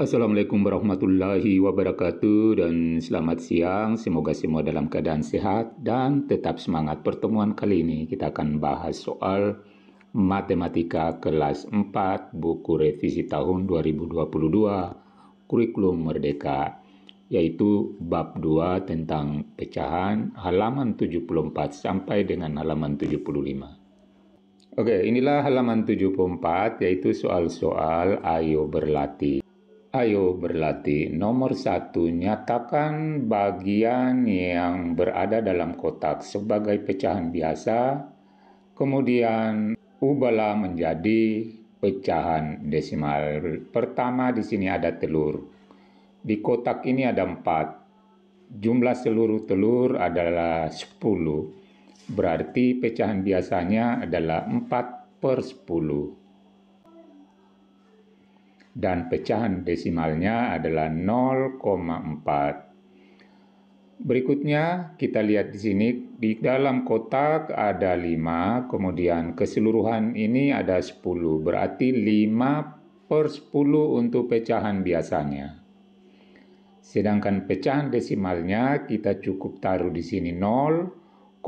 Assalamualaikum warahmatullahi wabarakatuh dan selamat siang. Semoga semua dalam keadaan sehat dan tetap semangat pertemuan kali ini. Kita akan bahas soal matematika kelas 4 buku revisi tahun 2022 kurikulum merdeka yaitu bab 2 tentang pecahan halaman 74 sampai dengan halaman 75. Oke, inilah halaman 74 yaitu soal-soal ayo berlatih. Ayo berlatih. Nomor satu, nyatakan bagian yang berada dalam kotak sebagai pecahan biasa, kemudian ubahlah menjadi pecahan desimal. Pertama, di sini ada telur. Di kotak ini ada empat. Jumlah seluruh telur adalah 10. Berarti pecahan biasanya adalah 4 per 10 dan pecahan desimalnya adalah 0,4. Berikutnya kita lihat di sini di dalam kotak ada 5, kemudian keseluruhan ini ada 10, berarti 5 per 10 untuk pecahan biasanya. Sedangkan pecahan desimalnya kita cukup taruh di sini 0,5.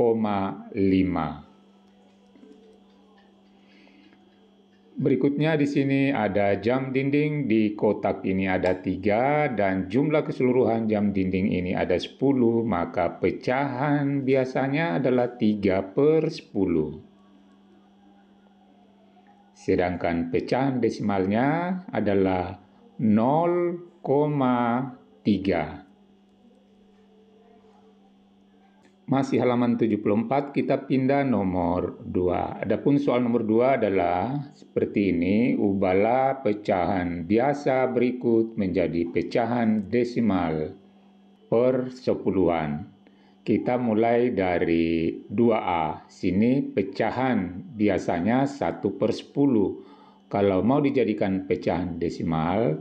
Berikutnya di sini ada jam dinding, di kotak ini ada tiga dan jumlah keseluruhan jam dinding ini ada 10, maka pecahan biasanya adalah 3 per 10. Sedangkan pecahan desimalnya adalah 0,3. masih halaman 74 kita pindah nomor 2. Adapun soal nomor 2 adalah seperti ini, ubahlah pecahan biasa berikut menjadi pecahan desimal per persepuluhan. Kita mulai dari 2A. Sini pecahan biasanya 1 per 10. Kalau mau dijadikan pecahan desimal,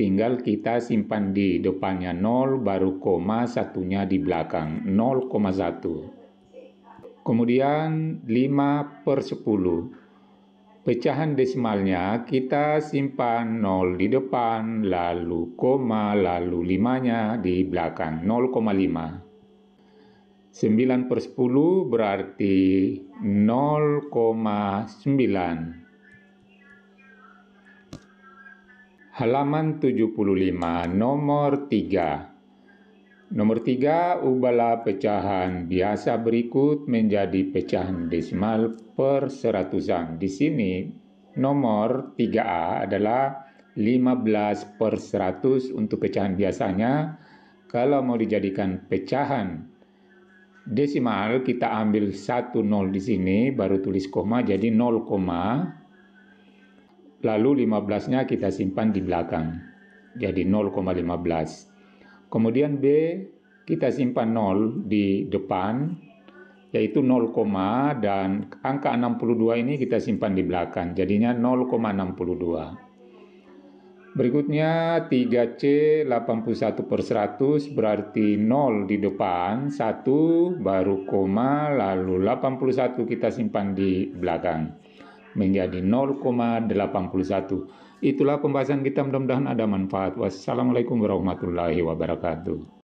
tinggal kita simpan di depannya 0 baru koma satunya di belakang 0,1 kemudian 5 per 10 pecahan desimalnya kita simpan 0 di depan lalu koma lalu 5 nya di belakang 0,5 9 per 10 berarti 0,9 halaman 75, nomor 3. Nomor 3, ubahlah pecahan biasa berikut menjadi pecahan desimal per seratusan. Di sini, nomor 3A adalah 15 per 100 untuk pecahan biasanya. Kalau mau dijadikan pecahan desimal, kita ambil satu nol di sini, baru tulis koma, jadi 0, Lalu 15-nya kita simpan di belakang. Jadi 0,15. Kemudian B kita simpan 0 di depan yaitu 0, dan angka 62 ini kita simpan di belakang. Jadinya 0,62. Berikutnya 3C 81 per 100 berarti 0 di depan, 1 baru koma, lalu 81 kita simpan di belakang menjadi 0,81. Itulah pembahasan kita mudah-mudahan ada manfaat. Wassalamualaikum warahmatullahi wabarakatuh.